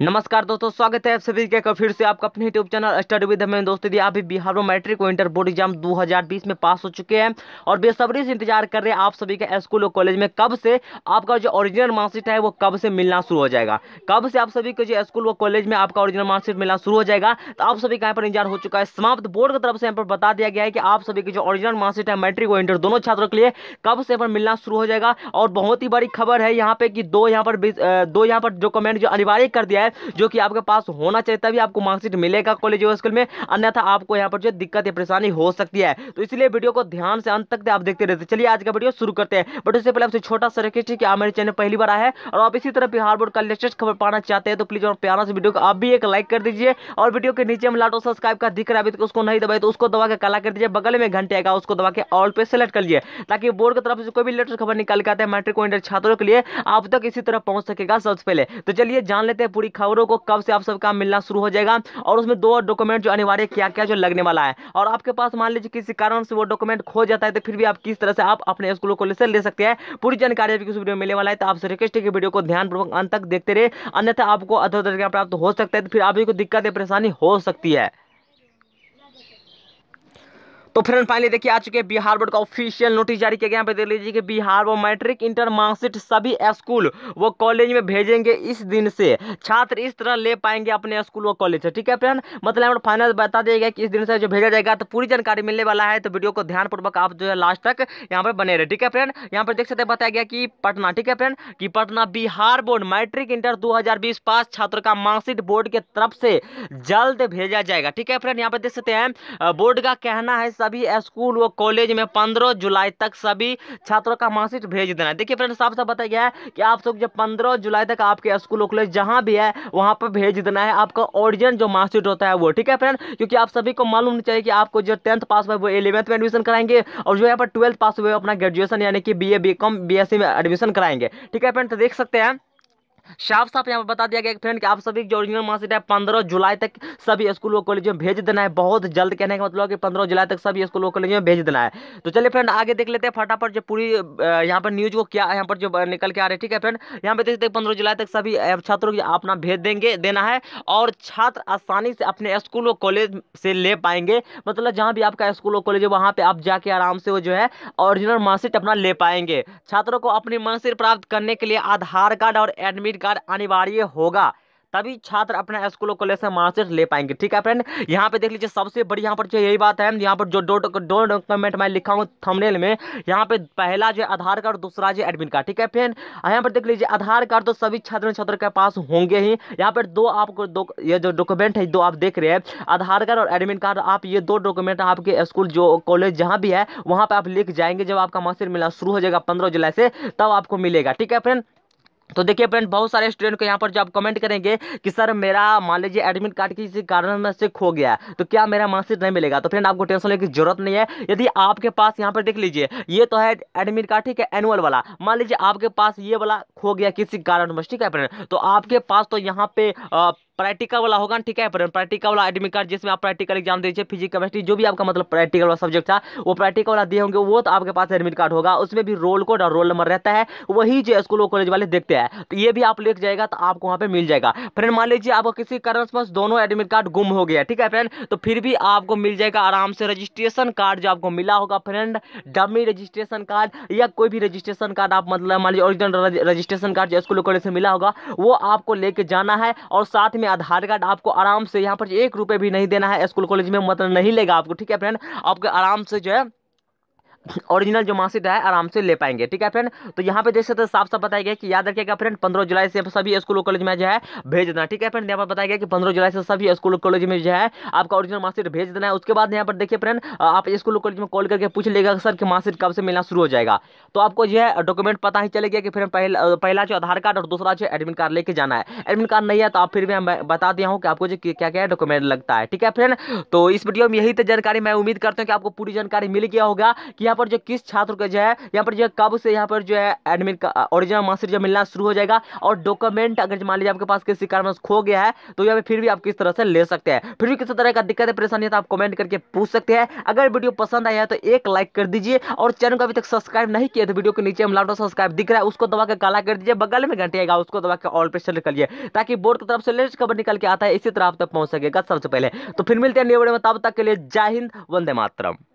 नमस्कार दोस्तों स्वागत है आप सभी का फिर से आपका अपने यूट्यूब चैनल स्टडी विद में दोस्तों दी आप भी बिहार में मैट्रिक और इंटर बोर्ड एग्जाम 2020 में पास हो चुके हैं और बेसब्री से इंतजार कर रहे हैं आप सभी के स्कूल और कॉलेज में कब से आपका जो ओरिजिनल मार्कशीट है वो कब से मिलना शुरू हो जाएगा कब से आप सभी के जो स्कूल व कॉलेज में आपका ओरिजिनल मार्कशीट मिलना शुरू हो जाएगा तो आप सभी का यहाँ पर इंतजार हो चुका है समाप्त बोर्ड की तरफ से यहाँ पर बता दिया गया है कि आप सभी की जो ऑरिजिनल मार्कशीट है मैट्रिक और इंटर दोनों छात्रों के लिए कब से यहाँ पर मिलना शुरू हो जाएगा और बहुत ही बड़ी खबर है यहाँ पे कि दो यहाँ पर दो यहाँ पर डॉक्यूमेंट जो अनिवार्य कर दिया है जो कि आपके पास होना चाहिए तभी आपको मार्कशीट मिलेगा कॉलेज और स्कूल में अन्यथा आपको यहाँ पर जो दिक्कत या परेशानी हो सकती है तो इसलिए वीडियो को ध्यान से अंत तक आप देखते रहते चलिए आज का वीडियो शुरू करते हैं बट उससे पहले आपसे छोटा सा रिक्वेस्ट है कि आप मेरे चैनल पहली बार आए और आप इसी तरह बिहार बोर्ड का लेटेस्ट खबर पाना चाहते हैं तो प्लीज़ और प्यारा से वीडियो को आप भी एक लाइक कर दीजिए और वीडियो के नीचे हम लाटो सब्सक्राइब का दिख रहा है उसको नहीं दबाए तो उसको दबा के कला कर दीजिए बगल में घंटे आएगा उसको दबा के ऑल पे सेलेक्ट कर लिए ताकि बोर्ड की तरफ से कोई भी लेटेस्ट खबर निकाल के आते हैं मैट्रिक इंटर छात्रों के लिए आप तक इसी तरह पहुंच सकेगा सबसे पहले तो चलिए जान लेते हैं पूरी खबरों को कब से आप सबका मिलना शुरू हो जाएगा और उसमें दो डॉक्यूमेंट जो अनिवार्य क्या क्या जो लगने वाला है और आपके पास मान लीजिए किसी कारण से वो डॉक्यूमेंट खो जाता है तो फिर भी आप किस तरह से आप अपने स्कूलों को लेकर ले सकते हैं पूरी जानकारी आपकी वीडियो मिलने वाला है तो आपसे रिक्वेस्ट है कि वीडियो को ध्यानपूर्वक अंत तक देखते रहे अन्यथा आपको अधिक प्राप्त हो सकता है तो फिर आप को दिक्कत या परेशानी हो सकती है तो फ्रेंड फाइनली देखिए आ चुके हैं बिहार बोर्ड का ऑफिशियल नोटिस जारी किया गया यहाँ पे देख लीजिए कि बिहार वो मैट्रिक इंटर मार्कशीट सभी स्कूल वो कॉलेज में भेजेंगे इस दिन से छात्र इस तरह ले पाएंगे अपने स्कूल व कॉलेज से ठीक है फ्रेंड मतलब हम फाइनल बता दिया गया कि इस दिन से जो भेजा जाएगा तो पूरी जानकारी मिलने वाला है तो वीडियो को ध्यानपूर्वक आप जो है लास्ट तक यहाँ पर बने रहे ठीक है फ्रेंड यहाँ पर देख सकते बताया गया कि पटना ठीक है फ्रेंड कि Patna Bihar board matric inter दो पास छात्र का मार्कशीट बोर्ड के तरफ से जल्द भेजा जाएगा ठीक है फ्रेंड यहाँ पर देख सकते हैं बोर्ड का कहना है सभी स्कूल व कॉलेज में पंद्रह जुलाई तक सभी छात्रों का मार्कशीट भेज देना है देखिए फ्रेंड साफ साफ बताया गया है कि आप सब जब पंद्रह जुलाई तक आपके स्कूल व कॉलेज जहाँ भी है वहाँ पर भेज देना है आपका ओरिजिनल जो मार्कशीट होता है वो ठीक है फ्रेंड क्योंकि आप सभी को मालूम होना चाहिए कि आपको जो टेंथ पास हुआ वो इलेवंथ में एडमिशन कराएंगे और जो यहाँ पर ट्वेल्थ पास हुए अपना ग्रेजुएशन यानी कि B A B com B S C में एडमिशन कराएंगे ठीक है फ्रेंड तो देख सकते हैं साफ साफ यहाँ पर बता दिया गया फ्रेंड कि आप सभी जो ओरिजिनल मार्कशीट है पंद्रह जुलाई तक सभी स्कूल और कॉलेज में भेज देना है बहुत जल्द कहने का मतलब कि पंद्रह जुलाई तक सभी स्कूल और कॉलेज में भेज देना है तो चलिए फ्रेंड आगे देख लेते हैं फटाफट जो पूरी यहाँ पर न्यूज को क्या यहाँ पर जो निकल के आ रहे ठीक है फ्रेंड यहाँ पर देखते पंद्रह जुलाई तक सभी छात्रों की अपना भेज देंगे देना है और छात्र आसानी से अपने स्कूल और कॉलेज से ले पाएंगे मतलब जहाँ भी आपका स्कूल और कॉलेज है वहाँ पर आप जाके आराम से वो जो है ओरिजिनल मार्कशीट अपना ले पाएंगे छात्रों को अपनी मार्कशीट प्राप्त करने के लिए आधार कार्ड और एडमिट एडमिट कार्ड अनिवार्य होगा तभी छात्र अपने स्कूलों कॉलेज से मार्कशीट ले पाएंगे ठीक है फ्रेंड यहाँ पे देख लीजिए सबसे बड़ी यहाँ पर जो यही बात है यहाँ पर जो दो डॉक्यूमेंट मैं लिखा हूँ थंबनेल में यहाँ पे पहला जो आधार कार्ड दूसरा जो एडमिट कार्ड ठीक है फ्रेंड यहाँ पर देख लीजिए आधार कार्ड तो सभी छात्र छात्र के पास होंगे ही यहाँ पर दो आपको दो ये जो डॉक्यूमेंट है दो आप देख रहे हैं आधार कार्ड और एडमिट कार्ड आप ये दो डॉक्यूमेंट आपके स्कूल जो कॉलेज जहाँ भी है वहाँ पर आप लिख जाएंगे जब आपका मार्कशीट मिलना शुरू हो जाएगा पंद्रह जुलाई से तब आपको मिलेगा ठीक है फ्रेंड तो देखिए फ्रेंड बहुत सारे स्टूडेंट को यहाँ पर जो आप कमेंट करेंगे कि सर मेरा मान लीजिए एडमिट कार्ड किसी कारण में से खो गया तो क्या मेरा मार्कशीट नहीं मिलेगा तो फ्रेंड आपको टेंशन लेने की जरूरत नहीं है यदि आपके पास यहाँ पर देख लीजिए ये तो है एडमिट कार्ड ठीक है एनुअल वाला मान लीजिए आपके पास ये वाला खो गया किसी कारण ठीक है फ्रेंड तो आपके पास तो यहाँ पे आ, प्रैक्टिकल वाला होगा ठीक है प्रैक्टिकल वाला एडमिट कार्ड जिसमें आप प्रैक्टिकल एग्जाम दीजिए फिजिक्स केमिस्ट्री जो भी आपका मतलब प्रैक्टिकल वाला सब्जेक्ट था वो प्रैक्टिकल वाला दिए होंगे वो तो आपके पास एडमिट कार्ड होगा उसमें भी रोल कोड और रोल नंबर रहता है वही जो स्कूल और कॉलेज वाले देखते हैं तो ये भी आप लेके जाएगा तो आपको वहाँ पर मिल जाएगा फ्रेंड मान लीजिए आपको किसी कारणवश दोनों एडमिट कार्ड गुम हो गया ठीक है फ्रेंड तो फिर भी आपको मिल जाएगा आराम से रजिस्ट्रेशन कार्ड जो आपको मिला होगा फ्रेंड डमी रजिस्ट्रेशन कार्ड या कोई भी रजिस्ट्रेशन कार्ड आप मतलब मान लीजिए ओरिजिनल रजिस्ट्रेशन कार्ड जो स्कूल कॉलेज से मिला होगा वो आपको लेके जाना है और साथ में में आधार कार्ड आपको आराम से यहाँ पर एक रुपये भी नहीं देना है स्कूल कॉलेज में मतलब नहीं लेगा आपको ठीक है फ्रेंड आपको आराम से जो है ओरिजिनल जो मार्कशीट है आराम से ले पाएंगे ठीक है फ्रेंड तो यहाँ पे देख सकते साफ साफ बताया गया कि याद रखिएगा फ्रेंड पंद्रह जुलाई से सभी स्कूलों कॉलेज में जो है भेज देना ठीक है फ्रेंड यहाँ पर बताया गया कि पंद्रह जुलाई से सभी स्कूलों कॉलेज में जो है आपका ओरिजिनल मार्कशीट भेज देना है उसके बाद यहाँ पर देखिए फ्रेंड आप स्कूल कॉलेज में कॉल करके पूछ लेगा सर कि मार्कशीट कब से मिलना शुरू हो जाएगा तो आपको जो है डॉक्यूमेंट पता ही चले गया कि फ्रेंड पहला जो आधार कार्ड और दूसरा जो एडमिट कार्ड लेके जाना है एडमिट कार्ड नहीं है तो आप फिर भी मैं बता दिया हूँ कि आपको जो क्या क्या डॉक्यूमेंट लगता है ठीक है फ्रेंड तो इस वीडियो में यही तो जानकारी मैं उम्मीद करता हूँ कि आपको पूरी जानकारी मिल गया होगा कि यहाँ पर जो किस छात्र का जो है यहाँ पर जो है कब से यहाँ पर जो है एडमिट ओरिजिनल मार्कशीट जो मिलना शुरू हो जाएगा और डॉक्यूमेंट अगर मान लीजिए आपके पास किसी कारण खो गया है तो यहाँ पर फिर भी आप किस तरह से ले सकते हैं फिर भी किसी तरह का दिक्कत है परेशानी है तो आप कमेंट करके पूछ सकते हैं अगर वीडियो पसंद आया तो एक लाइक कर दीजिए और चैनल को अभी तक सब्सक्राइब नहीं किया तो वीडियो के नीचे हम लाउडो सब्सक्राइब दिख रहा है उसको दबा के काला कर दीजिए बगल में घंटे आएगा उसको दबा के ऑल पे सेलेक्ट करिए ताकि बोर्ड की तरफ से लेटेस्ट खबर निकल के आता है इसी तरह आप तक पहुंच सकेगा सबसे पहले तो फिर मिलते हैं नए वीडियो में तब तक के लिए जय हिंद वंदे मातरम